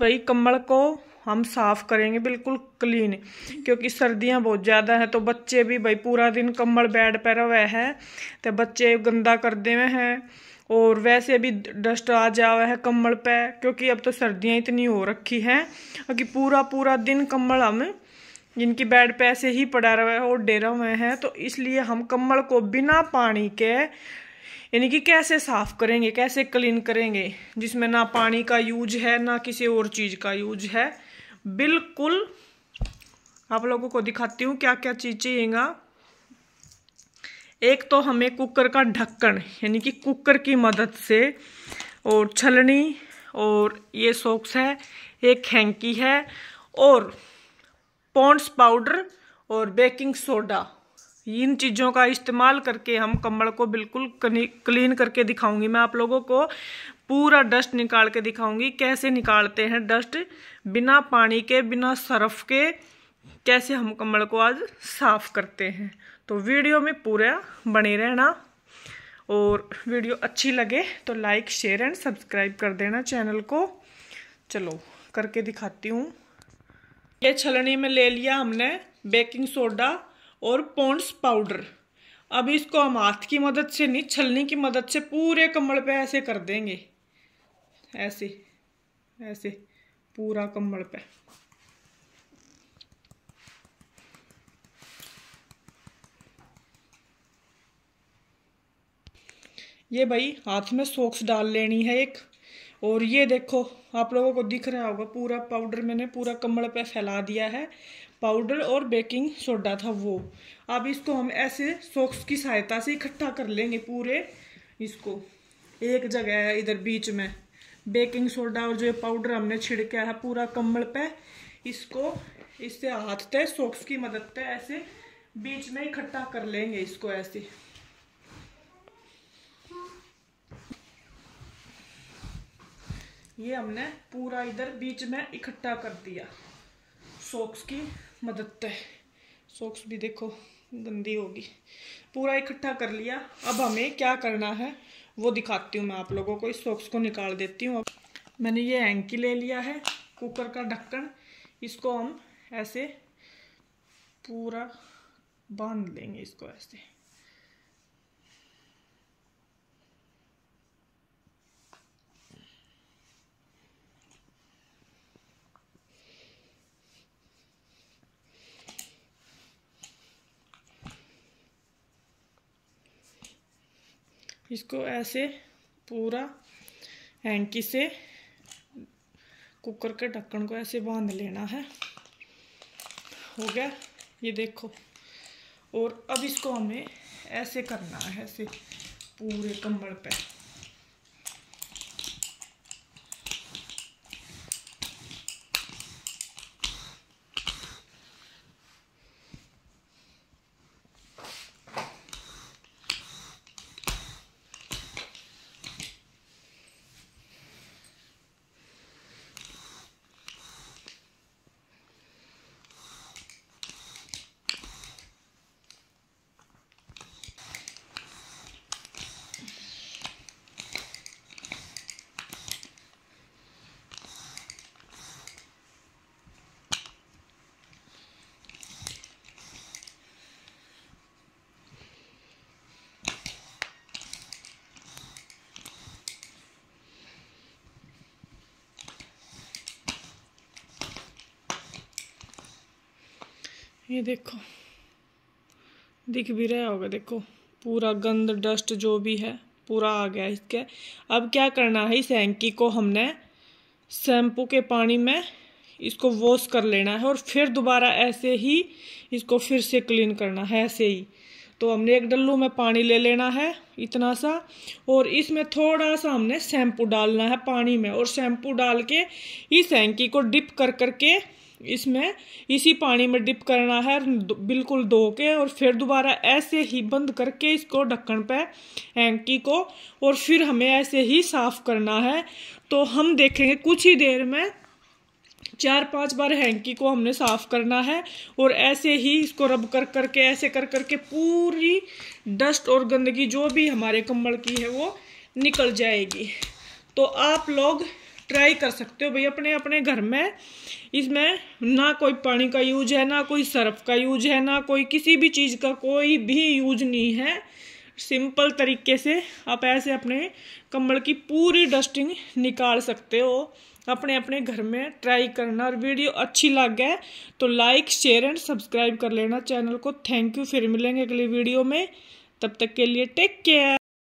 भाई कम्बल को हम साफ़ करेंगे बिल्कुल क्लीन क्योंकि सर्दियां बहुत ज़्यादा है तो बच्चे भी भाई पूरा दिन कम्बल बेड पर हुए हैं तो बच्चे गंदा कर दे हैं और वैसे भी डस्ट आ जा हुआ है कम्बल पे क्योंकि अब तो सर्दियां इतनी हो रखी हैं कि पूरा पूरा दिन कम्बल हम जिनकी बेड पे ऐसे ही पड़ा रहे है और डेरा हुए हैं तो इसलिए हम कम्बल को बिना पानी के यानी कि कैसे साफ़ करेंगे कैसे क्लीन करेंगे जिसमें ना पानी का यूज है ना किसी और चीज़ का यूज है बिल्कुल आप लोगों को दिखाती हूँ क्या क्या चीज़ चाहिएगा एक तो हमें कुकर का ढक्कन यानी कि कुकर की मदद से और छलनी और ये सॉक्स है एक हैंकी है और पॉन्ड्स पाउडर और बेकिंग सोडा इन चीज़ों का इस्तेमाल करके हम कम्बल को बिल्कुल क्लीन करके दिखाऊंगी मैं आप लोगों को पूरा डस्ट निकाल के दिखाऊंगी कैसे निकालते हैं डस्ट बिना पानी के बिना सर्फ के कैसे हम कम्बल को आज साफ़ करते हैं तो वीडियो में पूरा बने रहना और वीडियो अच्छी लगे तो लाइक शेयर एंड सब्सक्राइब कर देना चैनल को चलो करके दिखाती हूँ ये छलनी में ले लिया हमने बेकिंग सोडा और पॉन्ड्स पाउडर अब इसको हम हाथ की मदद से नहीं छलनी की मदद से पूरे कमल पे ऐसे कर देंगे ऐसे ऐसे पूरा कमल पे ये भाई हाथ में सोक्स डाल लेनी है एक और ये देखो आप लोगों को दिख रहा होगा पूरा पाउडर मैंने पूरा कमल पे फैला दिया है पाउडर और बेकिंग सोडा था वो अब इसको हम ऐसे सॉक्स की सहायता से इकट्ठा कर लेंगे पूरे इसको एक जगह है इधर बीच में बेकिंग सोडा और जो पाउडर हमने छिड़का है पूरा कम्बल पे इसको इससे हाथ तय सॉक्स की मदद तय ऐसे बीच में इकट्ठा कर लेंगे इसको ऐसे ये हमने पूरा इधर बीच में इकट्ठा कर दिया सॉक्स की मदद है सॉक्स भी देखो गंदी होगी पूरा इकट्ठा कर लिया अब हमें क्या करना है वो दिखाती हूँ मैं आप लोगों को इस सॉक्स को निकाल देती हूँ मैंने ये एंकी ले लिया है कुकर का ढक्कन इसको हम ऐसे पूरा बांध लेंगे इसको ऐसे इसको ऐसे पूरा हैंकी से कुकर के ढक्कन को ऐसे बांध लेना है हो गया ये देखो और अब इसको हमें ऐसे करना है ऐसे पूरे कम्बल पे ये देखो दिख भी रहा होगा देखो पूरा गंद डस्ट जो भी है पूरा आ गया इसके अब क्या करना है इस एंकी को हमने शैम्पू के पानी में इसको वॉश कर लेना है और फिर दोबारा ऐसे ही इसको फिर से क्लीन करना है ऐसे ही तो हमने एक डल्लू में पानी ले लेना है इतना सा और इसमें थोड़ा सा हमने शैम्पू डालना है पानी में और शैम्पू डाल के इस एंकी को डिप कर करके इसमें इसी पानी में डिप करना है बिल्कुल धो के और फिर दोबारा ऐसे ही बंद करके इसको ढक्कन पे हैंकी को और फिर हमें ऐसे ही साफ़ करना है तो हम देखेंगे कुछ ही देर में चार पांच बार हैंकी को हमने साफ़ करना है और ऐसे ही इसको रब कर करके ऐसे कर करके पूरी डस्ट और गंदगी जो भी हमारे कम्बल की है वो निकल जाएगी तो आप लोग ट्राई कर सकते हो भाई अपने अपने घर में इसमें ना कोई पानी का यूज है ना कोई सर्फ का यूज है ना कोई किसी भी चीज़ का कोई भी यूज नहीं है सिंपल तरीके से आप ऐसे अपने कम्बल की पूरी डस्टिंग निकाल सकते हो अपने अपने घर में ट्राई करना और वीडियो अच्छी लग गए तो लाइक शेयर एंड सब्सक्राइब कर लेना चैनल को थैंक यू फिर मिलेंगे अगली वीडियो में तब तक के लिए टेक केयर